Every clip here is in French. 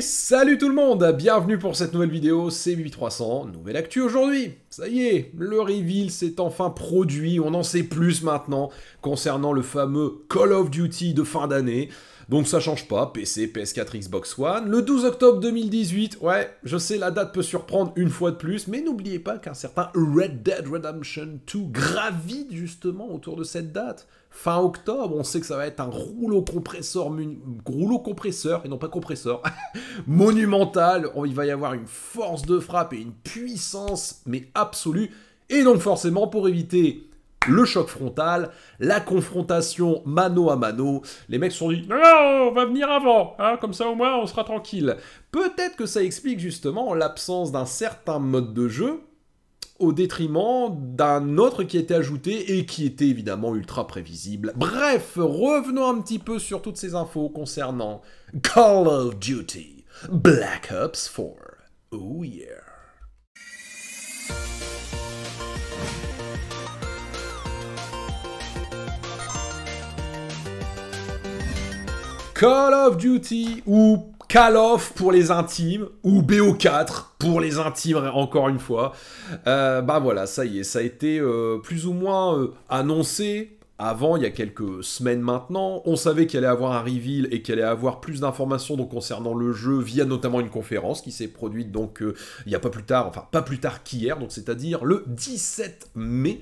salut tout le monde Bienvenue pour cette nouvelle vidéo, c'est 8300, nouvelle actu aujourd'hui Ça y est, le reveal s'est enfin produit, on en sait plus maintenant concernant le fameux Call of Duty de fin d'année. Donc ça change pas, PC, PS4, Xbox One. Le 12 octobre 2018, ouais, je sais, la date peut surprendre une fois de plus, mais n'oubliez pas qu'un certain Red Dead Redemption 2 gravite justement autour de cette date. Fin octobre, on sait que ça va être un rouleau compresseur, rouleau compresseur, et non pas compresseur, monumental. Oh, il va y avoir une force de frappe et une puissance, mais absolue. Et donc forcément, pour éviter le choc frontal, la confrontation mano à mano. Les mecs se sont dit non, on va venir avant, hein, comme ça au moins on sera tranquille. Peut-être que ça explique justement l'absence d'un certain mode de jeu au détriment d'un autre qui était ajouté et qui était évidemment ultra prévisible. Bref, revenons un petit peu sur toutes ces infos concernant Call of Duty Black Ops 4. Oh yeah. Call of Duty ou Call of pour les intimes ou BO4 pour les intimes encore une fois. Ben bah voilà, ça y est, ça a été euh, plus ou moins euh, annoncé avant, il y a quelques semaines maintenant. On savait qu'il allait avoir un reveal et qu'il allait avoir plus d'informations concernant le jeu via notamment une conférence qui s'est produite donc il n'y a pas plus tard, enfin pas plus tard qu'hier, donc c'est-à-dire le 17 mai.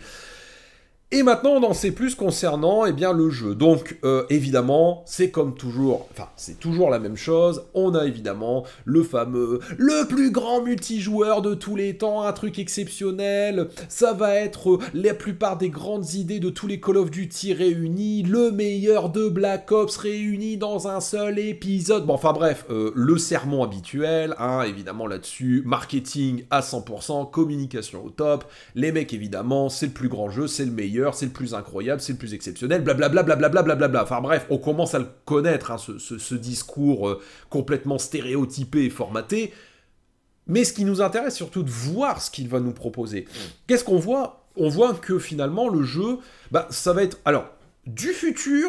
Et maintenant, on en sait plus concernant eh bien, le jeu. Donc, euh, évidemment, c'est comme toujours, enfin, c'est toujours la même chose. On a évidemment le fameux, le plus grand multijoueur de tous les temps, un truc exceptionnel. Ça va être euh, la plupart des grandes idées de tous les Call of Duty réunis, le meilleur de Black Ops réunis dans un seul épisode. Bon, enfin, bref, euh, le sermon habituel, hein, évidemment, là-dessus, marketing à 100%, communication au top. Les mecs, évidemment, c'est le plus grand jeu, c'est le meilleur c'est le plus incroyable, c'est le plus exceptionnel, blablabla, blablabla, blablabla. Enfin bref, on commence à le connaître, hein, ce, discours euh, complètement stéréotypé et formaté. Mais ce qui nous intéresse surtout de voir ce qu'il va nous proposer. Qu'est-ce qu'on voit On voit que finalement le jeu, bah, ça va être alors du futur,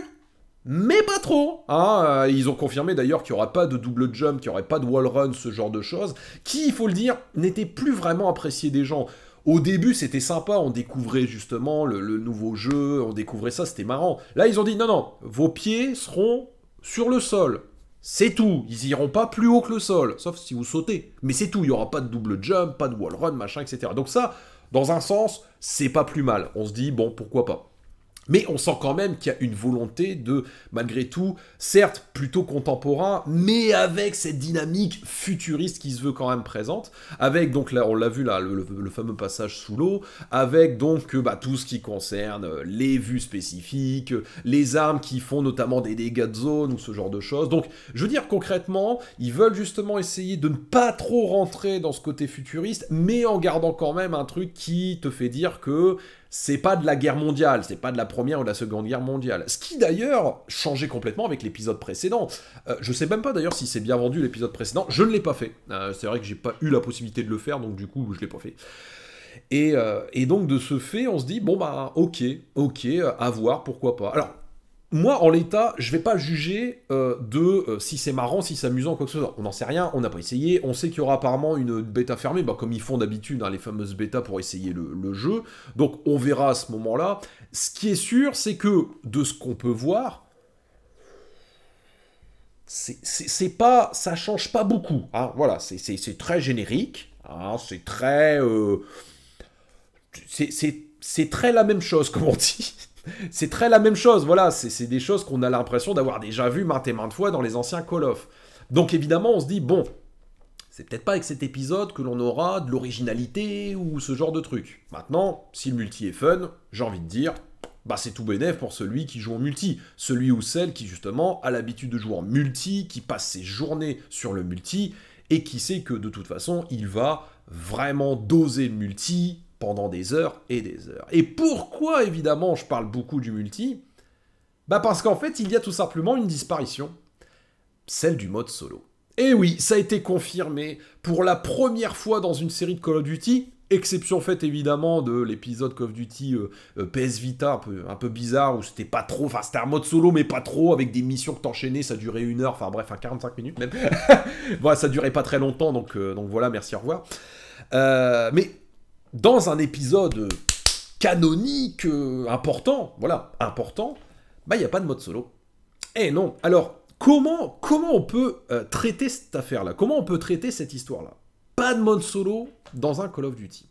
mais pas trop. Hein. Euh, ils ont confirmé d'ailleurs qu'il n'y aura pas de double jump, qu'il n'y aurait pas de wall run, ce genre de choses, qui, il faut le dire, n'était plus vraiment apprécié des gens. Au début, c'était sympa, on découvrait justement le, nouveau jeu, on découvrait ça, c'était marrant. Là, ils ont dit non, non, vos pieds seront sur le sol. C'est tout, ils iront pas plus haut que le sol, sauf si vous sautez. Mais c'est tout, il n'y aura pas de double jump, pas de wall run, machin, etc. Donc ça, dans un sens, c'est pas plus mal. On se dit, bon, pourquoi pas. Mais on sent quand même qu'il y a une volonté de, malgré tout, certes plutôt contemporain, mais avec cette dynamique futuriste qui se veut quand même présente, avec donc, là, on l'a vu là, le, fameux passage sous l'eau, avec donc euh, bah, tout ce qui concerne euh, les vues spécifiques, les armes qui font notamment des dégâts de zone ou ce genre de choses. Donc, je veux dire concrètement, ils veulent justement essayer de ne pas trop rentrer dans ce côté futuriste, mais en gardant quand même un truc qui te fait dire que c'est pas de la guerre mondiale, c'est pas de la première ou de la seconde guerre mondiale. Ce qui d'ailleurs changeait complètement avec l'épisode précédent. Euh, je sais même pas d'ailleurs si c'est bien vendu l'épisode précédent. Je ne l'ai pas fait. Euh, c'est vrai que j'ai pas eu la possibilité de le faire, donc du coup je l'ai pas fait. Et, euh, et, donc de ce fait, on se dit bon bah ok, ok, à voir, pourquoi pas. Alors moi, en l'état, je vais pas juger euh, de euh, si c'est marrant, si c'est amusant, quoi que ce soit. On n'en sait rien, on n'a pas essayé. On sait qu'il y aura apparemment une, bêta fermée, bah, comme ils font d'habitude, dans hein, les fameuses bêtas pour essayer le, jeu. Donc, on verra à ce moment-là. Ce qui est sûr, c'est que de ce qu'on peut voir, c'est pas, ça change pas beaucoup. Hein. Voilà, c'est très générique. Hein, c'est très, euh, c'est très la même chose, comme on dit c'est très la même chose. Voilà, c'est des choses qu'on a l'impression d'avoir déjà vu maintes et maintes fois dans les anciens Call of. Donc évidemment, on se dit, bon, c'est peut-être pas avec cet épisode que l'on aura de l'originalité ou ce genre de truc. Maintenant, si le multi est fun, j'ai envie de dire, bah c'est tout bénef pour celui qui joue en multi. Celui ou celle qui justement a l'habitude de jouer en multi, qui passe ses journées sur le multi et qui sait que de toute façon, il va vraiment doser multi, pendant des heures et des heures. Et pourquoi, évidemment, je parle beaucoup du multi Bah parce qu'en fait, il y a tout simplement une disparition, celle du mode solo. Et oui, ça a été confirmé pour la première fois dans une série de Call of Duty, Exception faite évidemment de l'épisode Call of Duty euh, euh, PS Vita, un peu, un peu bizarre, où c'était pas trop, enfin c'était un mode solo, mais pas trop, avec des missions que t'enchaînais, ça durait une heure, enfin bref, 45 minutes même. voilà, ça durait pas très longtemps, donc, euh, donc voilà, merci, au revoir. mais dans un épisode canonique, euh, important, voilà, important, bah il n'y a pas de mode solo. Eh non, alors comment, comment on peut euh, traiter cette affaire-là Comment on peut traiter cette histoire-là Pas de mode solo dans un Call of Duty.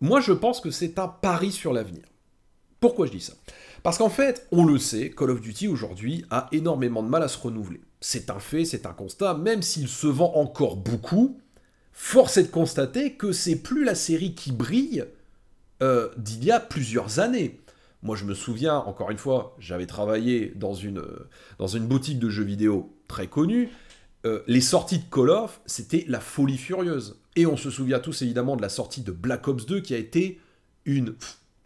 Moi je pense que c'est un pari sur l'avenir. Pourquoi je dis ça Parce qu'en fait, on le sait, Call of Duty aujourd'hui a énormément de mal à se renouveler. C'est un fait, c'est un constat, même s'il se vend encore beaucoup, force est de constater que c'est plus la série qui brille euh, d'il y a plusieurs années. Moi, je me souviens, encore une fois, j'avais travaillé dans une, euh, dans une boutique de jeux vidéo très connue. Euh, les sorties de Call of, c'était la folie furieuse. Et on se souvient tous évidemment de la sortie de Black Ops 2 qui a été une,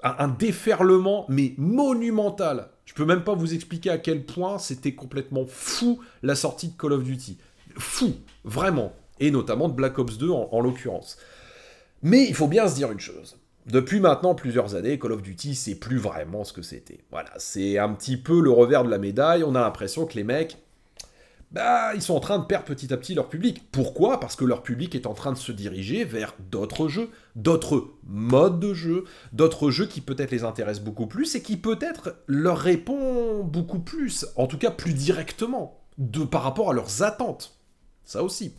un déferlement, mais monumental. Je ne peux même pas vous expliquer à quel point c'était complètement fou la sortie de Call of Duty. Fou, vraiment et notamment de Black Ops 2 en, l'occurrence. Mais il faut bien se dire une chose. Depuis maintenant plusieurs années, Call of Duty, c'est plus vraiment ce que c'était. Voilà, c'est un petit peu le revers de la médaille. On a l'impression que les mecs, bah, ils sont en train de perdre petit à petit leur public. Pourquoi Parce que leur public est en train de se diriger vers d'autres jeux, d'autres modes de jeu, d'autres jeux qui peut-être les intéressent beaucoup plus et qui peut-être leur répond beaucoup plus, en tout cas plus directement, de, par rapport à leurs attentes. Ça aussi.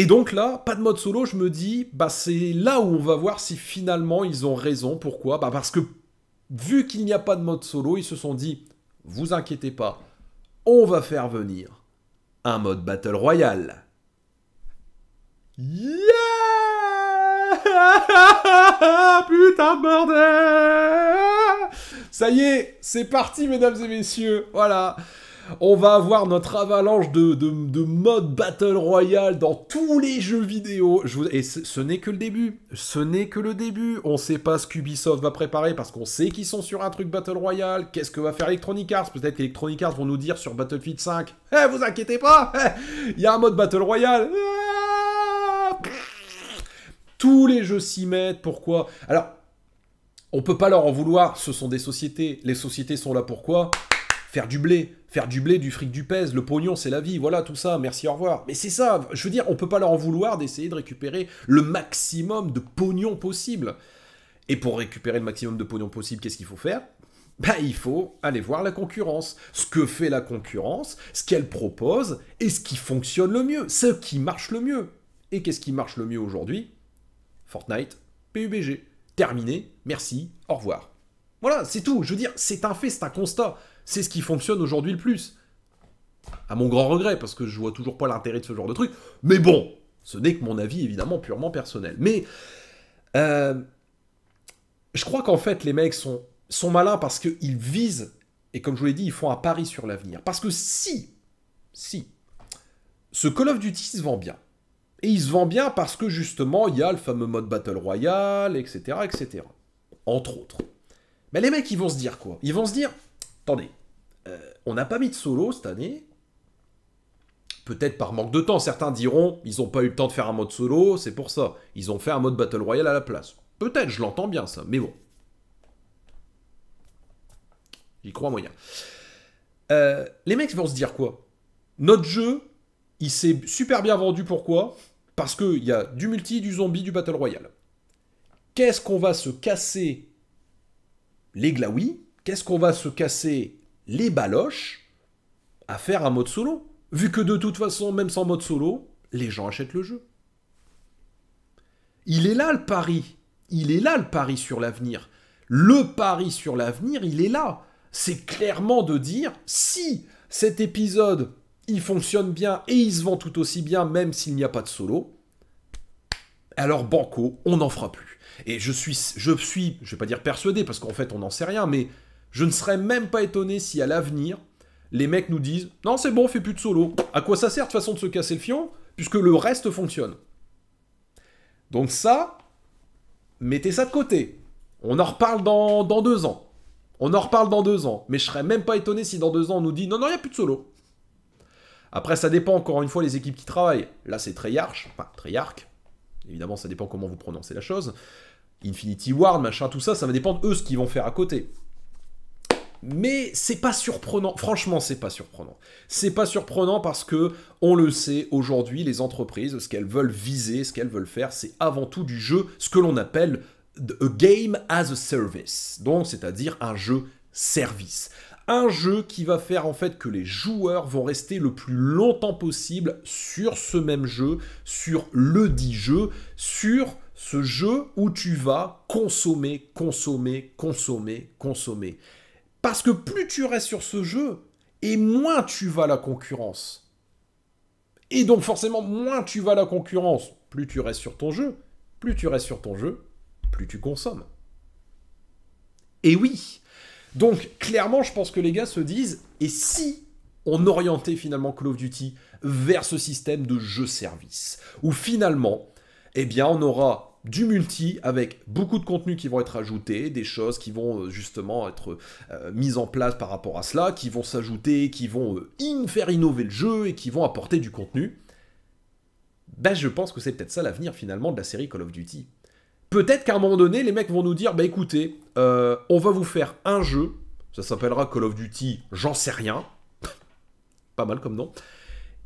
Et donc là, pas de mode solo, je me dis, bah c'est là où on va voir si finalement ils ont raison. Pourquoi Bah parce que vu qu'il n'y a pas de mode solo, ils se sont dit, vous inquiétez pas, on va faire venir un mode Battle Royale. Yeah Putain de bordel Ça y est, c'est parti mesdames et messieurs, voilà on va avoir notre avalanche de, de, mode Battle Royale dans tous les jeux vidéo. Je Et ce n'est que le début. Ce n'est que le début. On ne sait pas ce qu'Ubisoft va préparer parce qu'on sait qu'ils sont sur un truc Battle Royale. Qu'est-ce que va faire Electronic Arts Peut-être qu'Electronic Arts vont nous dire sur Battlefield 5 Eh, vous inquiétez pas eh, Il y a un mode Battle Royale ah Tous les jeux s'y mettent. Pourquoi Alors, on peut pas leur en vouloir. Ce sont des sociétés. Les sociétés sont là pourquoi faire du blé, faire du blé, du fric, du pèse, le pognon, c'est la vie, voilà tout ça, merci, au revoir. Mais c'est ça, je veux dire, on peut pas leur en vouloir d'essayer de récupérer le maximum de pognon possible. Et pour récupérer le maximum de pognon possible, qu'est-ce qu'il faut faire ben, il faut aller voir la concurrence, ce que fait la concurrence, ce qu'elle propose et ce qui fonctionne le mieux, ce qui marche le mieux. Et qu'est-ce qui marche le mieux aujourd'hui Fortnite, PUBG. Terminé, merci, au revoir. Voilà, c'est tout. Je veux dire, c'est un fait, c'est un constat. C'est ce qui fonctionne aujourd'hui le plus. À mon grand regret, parce que je vois toujours pas l'intérêt de ce genre de truc. Mais bon, ce n'est que mon avis, évidemment, purement personnel. Mais euh, je crois qu'en fait, les mecs sont, sont malins parce qu'ils visent, et comme je vous l'ai dit, ils font un pari sur l'avenir. Parce que si, si, ce Call of Duty se vend bien, et il se vend bien parce que justement, il y a le fameux mode Battle Royale, etc., etc., entre autres. Mais les mecs, ils vont se dire quoi Ils vont se dire, attendez, euh, on n'a pas mis de solo cette année. Peut-être par manque de temps, certains diront, ils n'ont pas eu le temps de faire un mode solo, c'est pour ça. Ils ont fait un mode Battle Royale à la place. Peut-être, je l'entends bien ça, mais bon. J'y crois moyen. Euh, les mecs vont se dire quoi Notre jeu, il s'est super bien vendu, pourquoi Parce qu'il y a du multi, du zombie, du Battle Royale. Qu'est-ce qu'on va se casser les glaouis Qu'est-ce qu'on va se casser les baloches à faire un mode solo. Vu que de toute façon, même sans mode solo, les gens achètent le jeu. Il est là le pari. Il est là le pari sur l'avenir. Le pari sur l'avenir, il est là. C'est clairement de dire si cet épisode il fonctionne bien et il se vend tout aussi bien même s'il n'y a pas de solo, alors banco, on n'en fera plus. Et je suis, je suis, je vais pas dire persuadé parce qu'en fait on n'en sait rien, mais je ne serais même pas étonné si à l'avenir, les mecs nous disent Non, c'est bon, fais plus de solo. À quoi ça sert de façon de se casser le fion Puisque le reste fonctionne. Donc, ça, mettez ça de côté. On en reparle dans, deux ans. On en reparle dans deux ans. Mais je serais même pas étonné si dans deux ans on nous dit Non, non, il n'y a plus de solo. Après, ça dépend encore une fois les équipes qui travaillent. Là, c'est Treyarch, enfin Treyarch. Évidemment, ça dépend comment vous prononcez la chose. Infinity Ward, machin, tout ça, ça va dépendre eux ce qu'ils vont faire à côté mais c'est pas surprenant. Franchement, c'est pas surprenant. C'est pas surprenant parce que on le sait aujourd'hui, les entreprises, ce qu'elles veulent viser, ce qu'elles veulent faire, c'est avant tout du jeu, ce que l'on appelle a game as a service. Donc, c'est-à-dire un jeu service. Un jeu qui va faire en fait que les joueurs vont rester le plus longtemps possible sur ce même jeu, sur le dit jeu, sur ce jeu où tu vas consommer, consommer, consommer, consommer. Parce que plus tu restes sur ce jeu, et moins tu vas à la concurrence. Et donc forcément, moins tu vas à la concurrence, plus tu restes sur ton jeu, plus tu restes sur ton jeu, plus tu consommes. Et oui. Donc clairement, je pense que les gars se disent, et si on orientait finalement Call of Duty vers ce système de jeu-service, où finalement, eh bien, on aura du multi avec beaucoup de contenus qui vont être ajoutés, des choses qui vont euh, justement être euh, mises en place par rapport à cela, qui vont s'ajouter, qui vont euh, faire innover le jeu et qui vont apporter du contenu. Ben je pense que c'est peut-être ça l'avenir finalement de la série Call of Duty. Peut-être qu'à un moment donné, les mecs vont nous dire, bah écoutez, on va vous faire un jeu, ça s'appellera Call of Duty, j'en sais rien. Pas mal comme nom.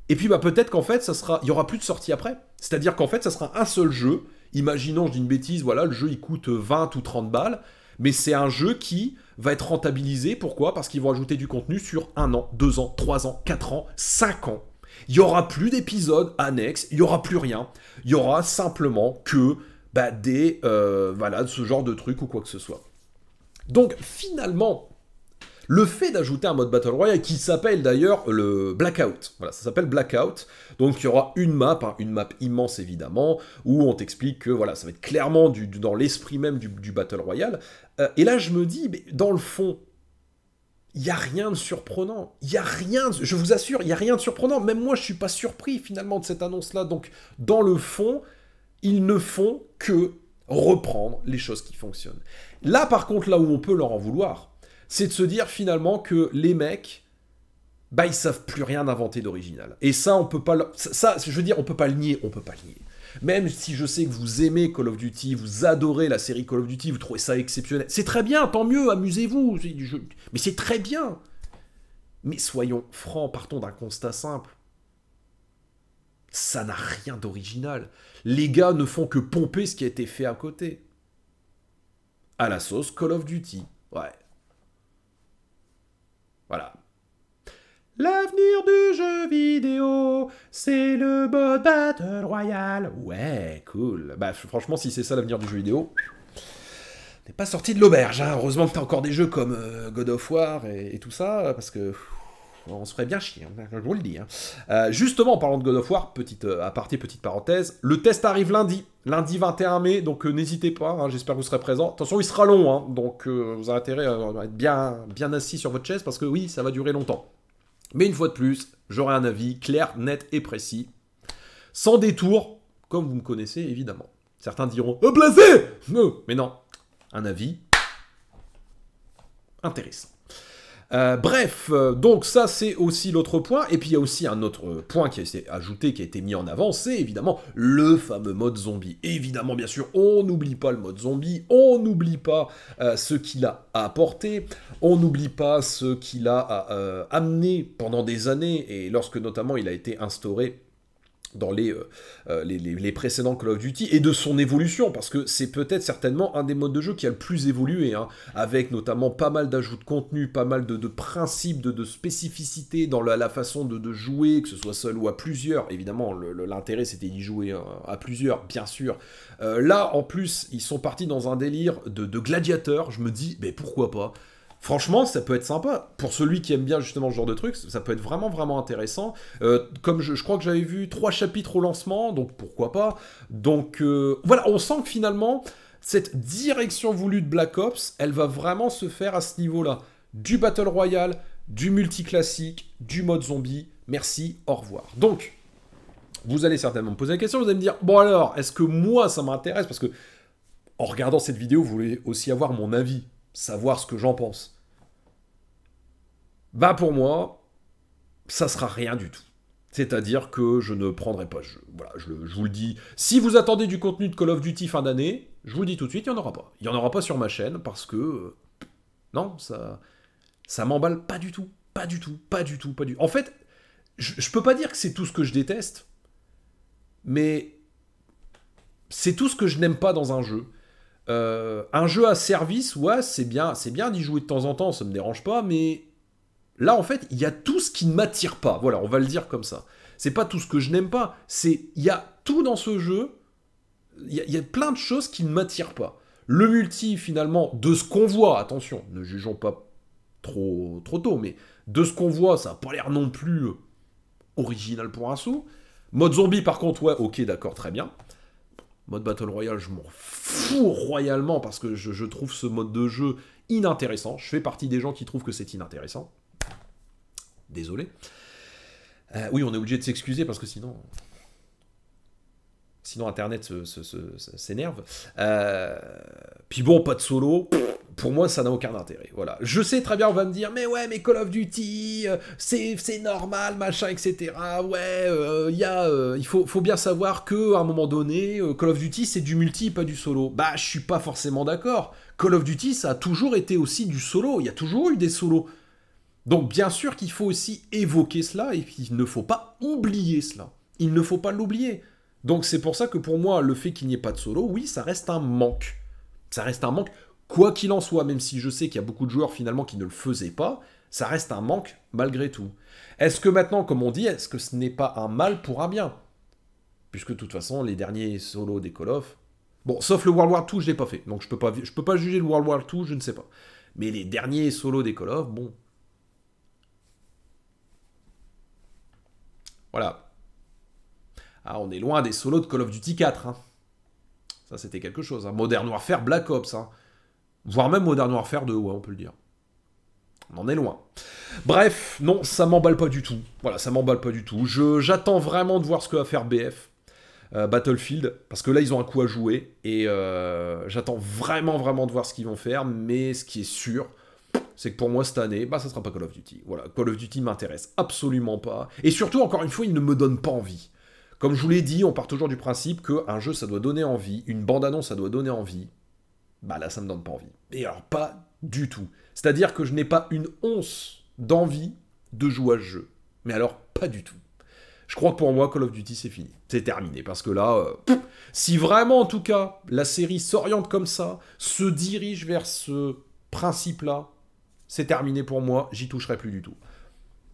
Et puis bah peut-être qu'en fait, ça sera, il y aura plus de sortie après. C'est-à-dire qu'en fait, ça sera un seul jeu Imaginons, je dis une bêtise, voilà, le jeu il coûte 20 euh, ou 30 balles, mais c'est un jeu qui va être rentabilisé. Pourquoi Parce qu'ils vont ajouter du contenu sur un an, deux ans, trois ans, quatre ans, cinq ans. Il n'y aura plus d'épisodes annexes, il n'y aura plus rien. Il y aura simplement que bah, des, euh, voilà, ce genre de truc ou quoi que ce soit. Donc finalement, le fait d'ajouter un mode Battle Royale qui s'appelle d'ailleurs le Blackout. Voilà, ça s'appelle Blackout. Donc il y aura une map, hein, une map immense évidemment, où on t'explique que voilà, ça va être clairement dans l'esprit même du, Battle Royale. Euh, et là, je me dis, mais dans le fond, il n'y a rien de surprenant. Il y a rien, je vous assure, il n'y a rien de surprenant. Même moi, je ne suis pas surpris finalement de cette annonce-là. Donc, dans le fond, ils ne font que reprendre les choses qui fonctionnent. Là, par contre, là où on peut leur en vouloir, c'est de se dire finalement que les mecs, bah ils savent plus rien inventer d'original. Et ça, on peut pas, ça, je veux dire, on peut pas le nier, on peut pas le nier. Même si je sais que vous aimez Call of Duty, vous adorez la série Call of Duty, vous trouvez ça exceptionnel, c'est très bien, tant mieux, amusez-vous, mais c'est très bien. Mais soyons francs, partons d'un constat simple. Ça n'a rien d'original. Les gars ne font que pomper ce qui a été fait à côté. À la sauce Call of Duty. Ouais, voilà. L'avenir du jeu vidéo, c'est le bot battle Royale. Ouais, cool. Bah franchement, si c'est ça l'avenir du jeu vidéo, n'est pas sorti de l'auberge. Hein. Heureusement que t'as encore des jeux comme euh, God of War et tout ça, parce que on se ferait bien chier, hein, je vous le dis. Hein. Euh, justement, en parlant de God of War, petite euh, aparté, petite parenthèse, le test arrive lundi, lundi 21 mai, donc euh, n'hésitez pas, hein, j'espère que vous serez présents. Attention, il sera long, donc vous avez intérêt à être bien, bien assis sur votre chaise, parce que oui, ça va durer longtemps. Mais une fois de plus, j'aurai un avis clair, net et précis, sans détour, comme vous me connaissez évidemment. Certains diront « Oh, placé !» Mais non, un avis intéressant. Euh, bref, euh, donc ça c'est aussi l'autre point, et puis il y a aussi un autre point qui a été ajouté, qui a été mis en avant, c'est évidemment le fameux mode zombie. Évidemment, bien sûr, on n'oublie pas le mode zombie, on n'oublie pas euh, ce qu'il a apporté, on n'oublie pas ce qu'il a amené pendant des années, et lorsque notamment il a été instauré dans euh, euh, les, les, précédents Call of Duty et de son évolution, parce que c'est peut-être certainement un des modes de jeu qui a le plus évolué, hein, avec notamment pas mal d'ajouts de contenu, pas mal de, de principes, de, de spécificités dans la, façon de, de, jouer, que ce soit seul ou à plusieurs. Évidemment, l'intérêt c'était d'y jouer hein, à plusieurs, bien sûr. Euh, là, en plus, ils sont partis dans un délire de, de gladiateurs, je me dis, mais pourquoi pas Franchement, ça peut être sympa. Pour celui qui aime bien justement ce genre de trucs, ça peut être vraiment vraiment intéressant. Euh, comme je, crois que j'avais vu trois chapitres au lancement, donc pourquoi pas. Donc euh, voilà, on sent que finalement, cette direction voulue de Black Ops, elle va vraiment se faire à ce niveau-là. Du Battle Royale, du multiclassique, du mode zombie. Merci, au revoir. Donc, vous allez certainement me poser la question, vous allez me dire, bon alors, est-ce que moi ça m'intéresse Parce que en regardant cette vidéo, vous voulez aussi avoir mon avis savoir ce que j'en pense, bah pour moi, ça sera rien du tout. C'est-à-dire que je ne prendrai pas. Je, voilà, je, vous le dis. Si vous attendez du contenu de Call of Duty fin d'année, je vous le dis tout de suite, il n'y en aura pas. Il n'y en aura pas sur ma chaîne parce que. Euh, non, ça. Ça m'emballe pas du tout. Pas du tout. Pas du tout. Pas du En fait, je, je peux pas dire que c'est tout ce que je déteste, mais. C'est tout ce que je n'aime pas dans un jeu. Euh, un jeu à service, ouais, c'est bien, c'est bien d'y jouer de temps en temps, ça me dérange pas, mais là, en fait, il y a tout ce qui ne m'attire pas. Voilà, on va le dire comme ça. C'est pas tout ce que je n'aime pas, c'est il y a tout dans ce jeu. Il y, a plein de choses qui ne m'attirent pas. Le multi, finalement, de ce qu'on voit, attention, ne jugeons pas trop, trop tôt, mais de ce qu'on voit, ça n'a pas l'air non plus euh, original pour un sou. Mode zombie, par contre, ouais, ok, d'accord, très bien. Mode Battle Royale, je m'en fous royalement parce que je, trouve ce mode de jeu inintéressant. Je fais partie des gens qui trouvent que c'est inintéressant. Désolé. Euh, oui, on est obligé de s'excuser parce que sinon. Sinon, Internet s'énerve. Euh, puis bon, pas de solo pour moi, ça n'a aucun intérêt. Voilà. Je sais très bien, on va me dire, mais ouais, mais Call of Duty, euh, c'est normal, machin, etc. Ouais, euh, euh, il faut, faut, bien savoir que à un moment donné, Call of Duty, c'est du multi, pas du solo. Bah, je suis pas forcément d'accord. Call of Duty, ça a toujours été aussi du solo. Il y a toujours eu des solos. Donc, bien sûr qu'il faut aussi évoquer cela et qu'il ne faut pas oublier cela. Il ne faut pas l'oublier. Donc, c'est pour ça que pour moi, le fait qu'il n'y ait pas de solo, oui, ça reste un manque. Ça reste un manque Quoi qu'il en soit, même si je sais qu'il y a beaucoup de joueurs finalement qui ne le faisaient pas, ça reste un manque malgré tout. Est-ce que maintenant, comme on dit, est-ce que ce n'est pas un mal pour un bien Puisque de toute façon, les derniers solos des Call of... Bon, sauf le World War II, je l'ai pas fait. Donc je peux pas, je peux pas juger le World War II, je ne sais pas. Mais les derniers solos des Call of, bon... Voilà. Ah, on est loin des solos de Call of Duty 4. Hein. Ça, c'était quelque chose. Hein. Modern Warfare, Black Ops. Hein. Voire même Modern Warfare 2, on peut le dire. On en est loin. Bref, non, ça m'emballe pas du tout. Voilà, ça m'emballe pas du tout. J'attends vraiment de voir ce que va faire BF. Euh, Battlefield, parce que là ils ont un coup à jouer, et euh, j'attends vraiment vraiment de voir ce qu'ils vont faire, mais ce qui est sûr, c'est que pour moi cette année, bah ça sera pas Call of Duty. Voilà, Call of Duty m'intéresse absolument pas. Et surtout, encore une fois, il ne me donne pas envie. Comme je vous l'ai dit, on part toujours du principe qu'un jeu ça doit donner envie, une bande-annonce ça doit donner envie bah là ça me donne pas envie. Et alors pas du tout. C'est-à-dire que je n'ai pas une once d'envie de jouer à ce jeu. Mais alors pas du tout. Je crois que pour moi Call of Duty c'est fini, c'est terminé parce que là, euh, si vraiment en tout cas la série s'oriente comme ça, se dirige vers ce principe-là, c'est terminé pour moi, j'y toucherai plus du tout.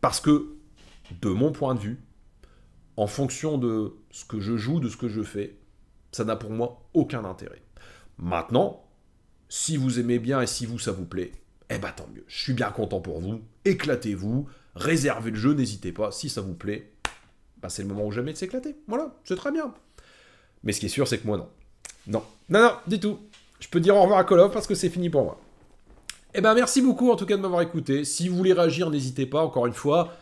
Parce que de mon point de vue, en fonction de ce que je joue, de ce que je fais, ça n'a pour moi aucun intérêt. Maintenant, si vous aimez bien et si vous, ça vous plaît, eh ben, tant mieux. Je suis bien content pour vous. Éclatez-vous. Réservez le jeu, n'hésitez pas. Si ça vous plaît, ben, c'est le moment ou jamais de s'éclater. Voilà, c'est très bien. Mais ce qui est sûr, c'est que moi, non. Non, non, non, du tout. Je peux dire au revoir à Call of parce que c'est fini pour moi. Eh ben, merci beaucoup en tout cas de m'avoir écouté. Si vous voulez réagir, n'hésitez pas, encore une fois,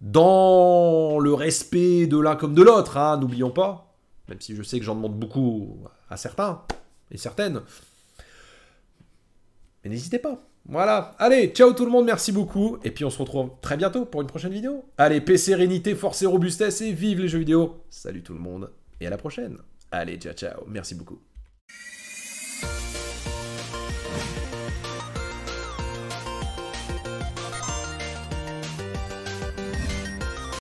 dans le respect de l'un comme de l'autre, hein, n'oublions pas. Même si je sais que j'en demande beaucoup à certains et certaines n'hésitez pas. Voilà. Allez, ciao tout le monde, merci beaucoup. Et puis on se retrouve très bientôt pour une prochaine vidéo. Allez, paix, sérénité, force et robustesse et vive les jeux vidéo. Salut tout le monde et à la prochaine. Allez, ciao ciao. Merci beaucoup.